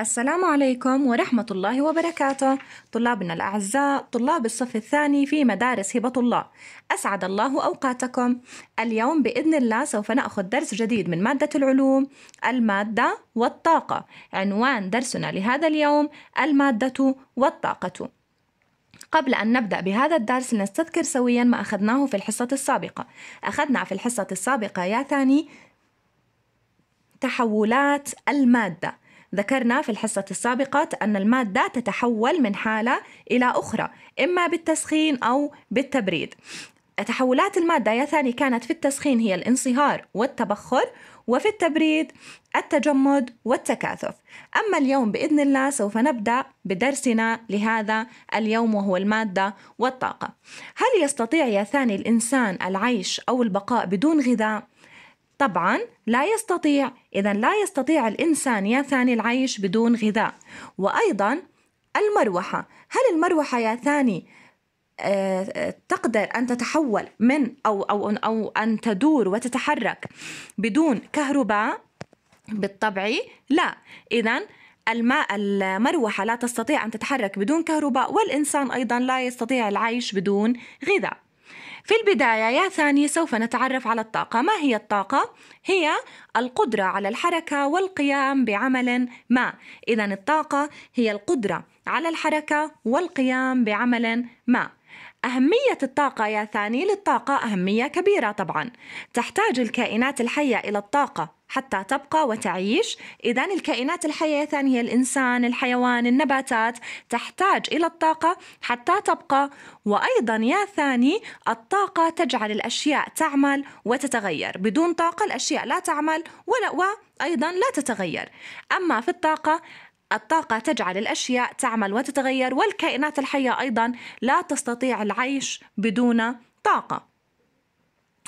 السلام عليكم ورحمة الله وبركاته طلابنا الأعزاء طلاب الصف الثاني في مدارس هبة الله أسعد الله أوقاتكم اليوم بإذن الله سوف نأخذ درس جديد من مادة العلوم المادة والطاقة عنوان درسنا لهذا اليوم المادة والطاقة قبل أن نبدأ بهذا الدرس لنستذكر سويا ما أخذناه في الحصة السابقة أخذنا في الحصة السابقة يا ثاني تحولات الماده ذكرنا في الحصة السابقة أن المادة تتحول من حالة إلى أخرى إما بالتسخين أو بالتبريد تحولات المادة يا ثاني كانت في التسخين هي الانصهار والتبخر وفي التبريد التجمد والتكاثف أما اليوم بإذن الله سوف نبدأ بدرسنا لهذا اليوم وهو المادة والطاقة هل يستطيع يا ثاني الإنسان العيش أو البقاء بدون غذاء؟ طبعا لا يستطيع إذا لا يستطيع الإنسان يا ثاني العيش بدون غذاء وأيضا المروحة هل المروحة يا ثاني آه، آه، تقدر أن تتحول من أو أو أو أن تدور وتتحرك بدون كهرباء بالطبع لا إذا الماء المروحة لا تستطيع أن تتحرك بدون كهرباء والإنسان أيضا لا يستطيع العيش بدون غذاء في البداية يا ثاني سوف نتعرف على الطاقة ما هي الطاقة؟ هي القدرة على الحركة والقيام بعمل ما إذا الطاقة هي القدرة على الحركة والقيام بعمل ما أهمية الطاقة يا ثاني للطاقة أهمية كبيرة طبعا تحتاج الكائنات الحية إلى الطاقة حتى تبقى وتعيش إذا الكائنات الحية ثانية الإنسان الحيوان النباتات تحتاج إلى الطاقة حتى تبقى وأيضا يا ثاني الطاقة تجعل الأشياء تعمل وتتغير بدون طاقة الأشياء لا تعمل ولا وأيضا لا تتغير أما في الطاقة الطاقة تجعل الأشياء تعمل وتتغير والكائنات الحية أيضا لا تستطيع العيش بدون طاقة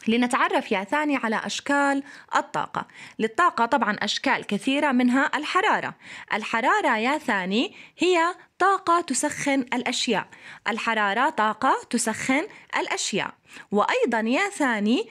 لنتعرف يا ثاني على أشكال الطاقة للطاقة طبعا أشكال كثيرة منها الحرارة الحرارة يا ثاني هي طاقة تسخن الأشياء الحرارة طاقة تسخن الأشياء وأيضا يا ثاني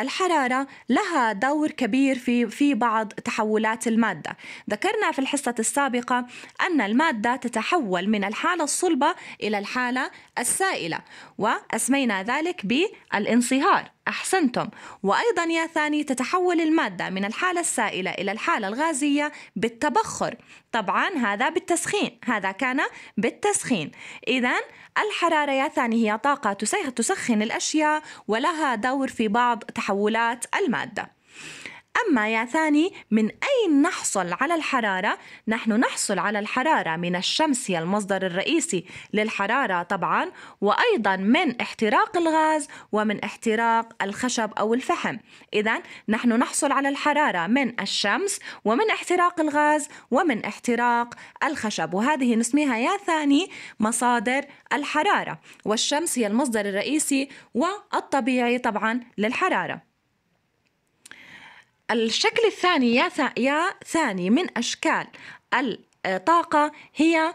الحرارة لها دور كبير في في بعض تحولات المادة. ذكرنا في الحصة السابقة أن المادة تتحول من الحالة الصلبة إلى الحالة السائلة وأسمينا ذلك بالانصهار. أحسنتم وأيضا يا ثاني تتحول المادة من الحالة السائلة إلى الحالة الغازية بالتبخر طبعا هذا بالتسخين هذا كان بالتسخين إذا الحرارة يا ثاني هي طاقة تسخن الأشياء ولها دور في بعض تحولات المادة أما يا ثاني من أين نحصل على الحرارة؟ نحن نحصل على الحرارة من الشمس هي المصدر الرئيسي للحرارة طبعا وأيضا من احتراق الغاز ومن احتراق الخشب أو الفحم إذا نحن نحصل على الحرارة من الشمس ومن احتراق الغاز ومن احتراق الخشب وهذه نسميها يا ثاني مصادر الحرارة والشمس هي المصدر الرئيسي والطبيعي طبعا للحرارة الشكل الثاني يا يا ثاني من أشكال الطاقة هي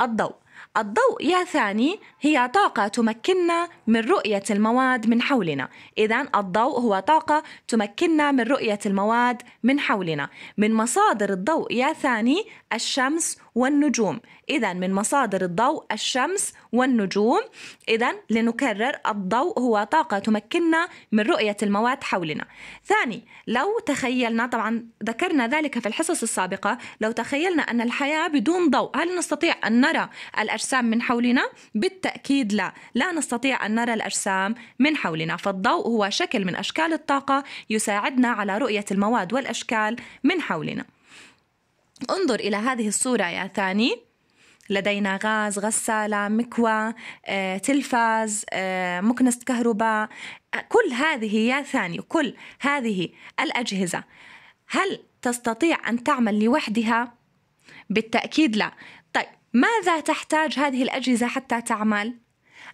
الضوء الضوء يا ثاني هي طاقة تمكننا من رؤية المواد من حولنا إذا الضوء هو طاقة تمكننا من رؤية المواد من حولنا من مصادر الضوء يا ثاني الشمس والنجوم إذا من مصادر الضوء الشمس والنجوم إذا لنكرر الضوء هو طاقة تمكننا من رؤية المواد حولنا ثاني لو تخيلنا طبعا ذكرنا ذلك في الحصص السابقة لو تخيلنا أن الحياة بدون ضوء هل نستطيع أن نرى الأجسام من حولنا؟ بالتأكيد لا لا نستطيع أن نرى الأجسام من حولنا فالضوء هو شكل من أشكال الطاقة يساعدنا على رؤية المواد والأشكال من حولنا انظر إلى هذه الصورة يا ثاني لدينا غاز غسالة مكوى آه، تلفاز آه، مكنسة كهرباء آه، كل هذه يا ثاني كل هذه الأجهزة هل تستطيع أن تعمل لوحدها؟ بالتأكيد لا طيب ماذا تحتاج هذه الأجهزة حتى تعمل؟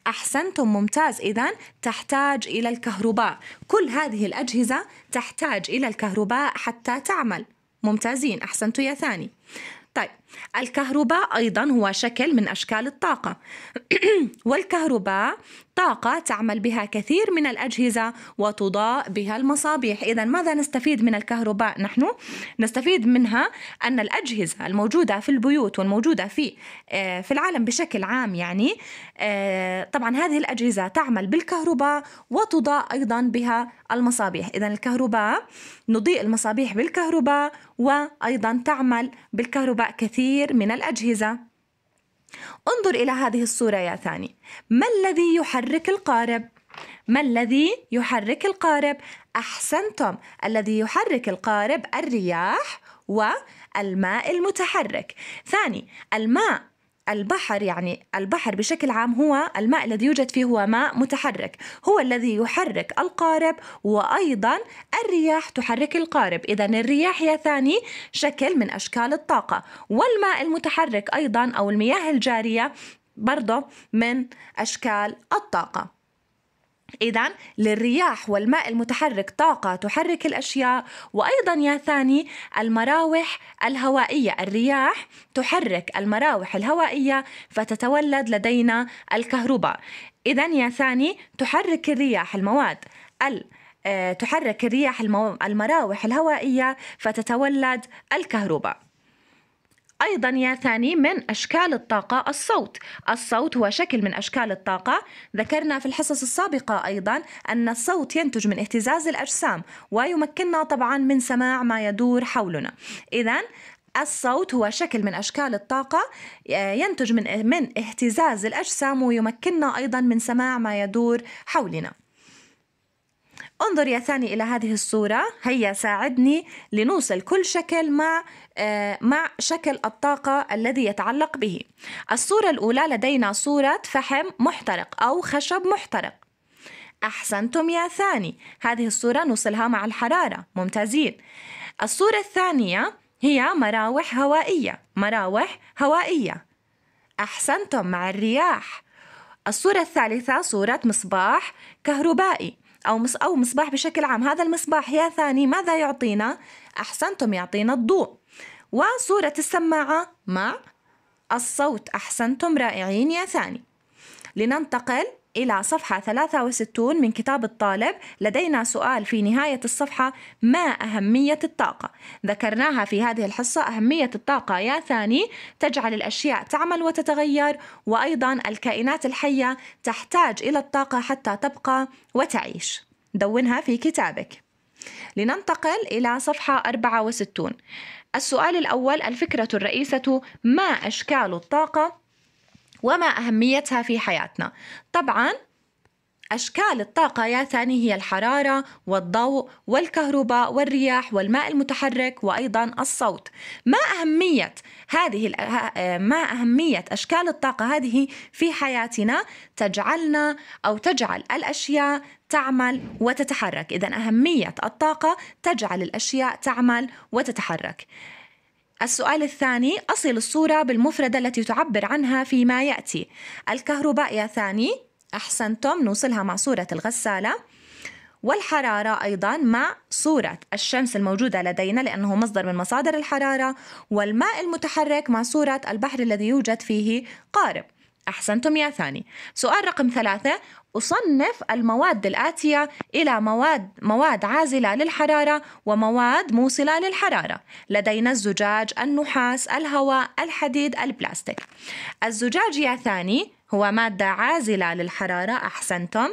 أحسنتم ممتاز إذا تحتاج إلى الكهرباء كل هذه الأجهزة تحتاج إلى الكهرباء حتى تعمل ممتازين احسنتوا يا ثاني طيب الكهرباء أيضا هو شكل من أشكال الطاقة والكهرباء طاقة تعمل بها كثير من الأجهزة وتضاء بها المصابيح إذا ماذا نستفيد من الكهرباء نحن؟ نستفيد منها أن الأجهزة الموجودة في البيوت والموجودة في آه، في العالم بشكل عام يعني آه، طبعا هذه الأجهزة تعمل بالكهرباء وتضاء أيضا بها المصابيح إذا الكهرباء نضيء المصابيح بالكهرباء وأيضا تعمل بالكهرباء كثير الكثير من الأجهزة انظر إلى هذه الصورة يا ثاني ما الذي يحرك القارب؟ ما الذي يحرك القارب؟ أحسنتم الذي يحرك القارب الرياح والماء المتحرك ثاني الماء البحر يعني البحر بشكل عام هو الماء الذي يوجد فيه هو ماء متحرك هو الذي يحرك القارب وأيضا الرياح تحرك القارب إذا الرياح يا ثاني شكل من أشكال الطاقة والماء المتحرك أيضا أو المياه الجارية برضه من أشكال الطاقة إذا للرياح والماء المتحرك طاقة تحرك الأشياء وأيضا يا ثاني المراوح الهوائية الرياح تحرك المراوح الهوائية فتتولد لدينا الكهرباء إذا يا ثاني تحرك الرياح المواد ال آه، تحرك الرياح المراوح الهوائية فتتولد الكهرباء أيضا يا ثاني من أشكال الطاقة الصوت الصوت هو شكل من أشكال الطاقة ذكرنا في الحصص السابقة أيضا أن الصوت ينتج من اهتزاز الأجسام ويمكننا طبعا من سماع ما يدور حولنا إذا الصوت هو شكل من أشكال الطاقة آه، ينتج من من اهتزاز الأجسام ويمكننا أيضا من سماع ما يدور حولنا انظر يا ثاني إلى هذه الصورة هيا ساعدني لنوصل كل شكل مع آه، مع شكل الطاقة الذي يتعلق به الصورة الأولى لدينا صورة فحم محترق أو خشب محترق أحسنتم يا ثاني هذه الصورة نوصلها مع الحرارة ممتازين الصورة الثانية هي مراوح هوائية مراوح هوائية أحسنتم مع الرياح الصورة الثالثة صورة مصباح كهربائي أو مص أو مصباح بشكل عام هذا المصباح يا ثاني ماذا يعطينا؟ أحسنتم يعطينا الضوء وصورة السماعة مع الصوت أحسنتم رائعين يا ثاني لننتقل إلى صفحة 63 من كتاب الطالب لدينا سؤال في نهاية الصفحة ما أهمية الطاقة؟ ذكرناها في هذه الحصة أهمية الطاقة يا ثاني تجعل الأشياء تعمل وتتغير وأيضا الكائنات الحية تحتاج إلى الطاقة حتى تبقى وتعيش دونها في كتابك لننتقل إلى صفحة 64 السؤال الأول الفكرة الرئيسة ما أشكال الطاقة وما أهميتها في حياتنا طبعا أشكال الطاقة يا ثاني هي الحرارة والضوء والكهرباء والرياح والماء المتحرك وأيضا الصوت ما أهمية هذه ما أهمية أشكال الطاقة هذه في حياتنا تجعلنا أو تجعل الأشياء تعمل وتتحرك إذا أهمية الطاقة تجعل الأشياء تعمل وتتحرك السؤال الثاني أصل الصورة بالمفردة التي تعبر عنها فيما يأتي الكهرباء يا ثاني أحسنتم نوصلها مع صورة الغسالة والحرارة أيضا مع صورة الشمس الموجودة لدينا لأنه مصدر من مصادر الحرارة والماء المتحرك مع صورة البحر الذي يوجد فيه قارب أحسنتم يا ثاني سؤال رقم ثلاثة أصنف المواد الآتية إلى مواد مواد عازلة للحرارة ومواد موصلة للحرارة لدينا الزجاج النحاس الهواء الحديد البلاستيك الزجاج يا ثاني هو مادة عازلة للحرارة أحسنتم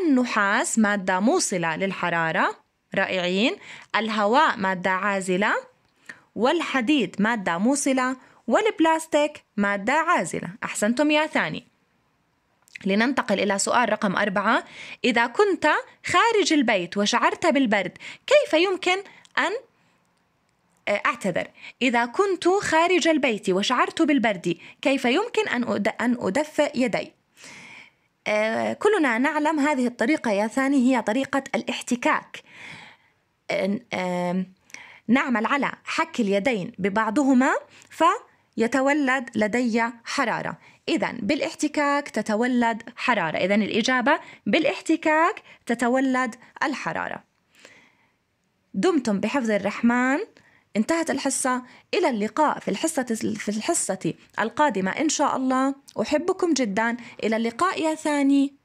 النحاس مادة موصلة للحرارة رائعين الهواء مادة عازلة والحديد مادة موصلة والبلاستيك مادة عازلة أحسنتم يا ثاني لننتقل إلى سؤال رقم أربعة إذا كنت خارج البيت وشعرت بالبرد كيف يمكن أن آه، أعتذر إذا كنت خارج البيت وشعرت بالبرد كيف يمكن أن أدفئ يدي آه، كلنا نعلم هذه الطريقة يا ثاني هي طريقة الاحتكاك نعمل على حك اليدين ببعضهما ف يتولد لدي حرارة إذا بالاحتكاك تتولد حرارة إذا الإجابة بالاحتكاك تتولد الحرارة دمتم بحفظ الرحمن انتهت الحصة إلى اللقاء في الحصة في الحصة القادمة إن شاء الله أحبكم جدا إلى اللقاء يا ثاني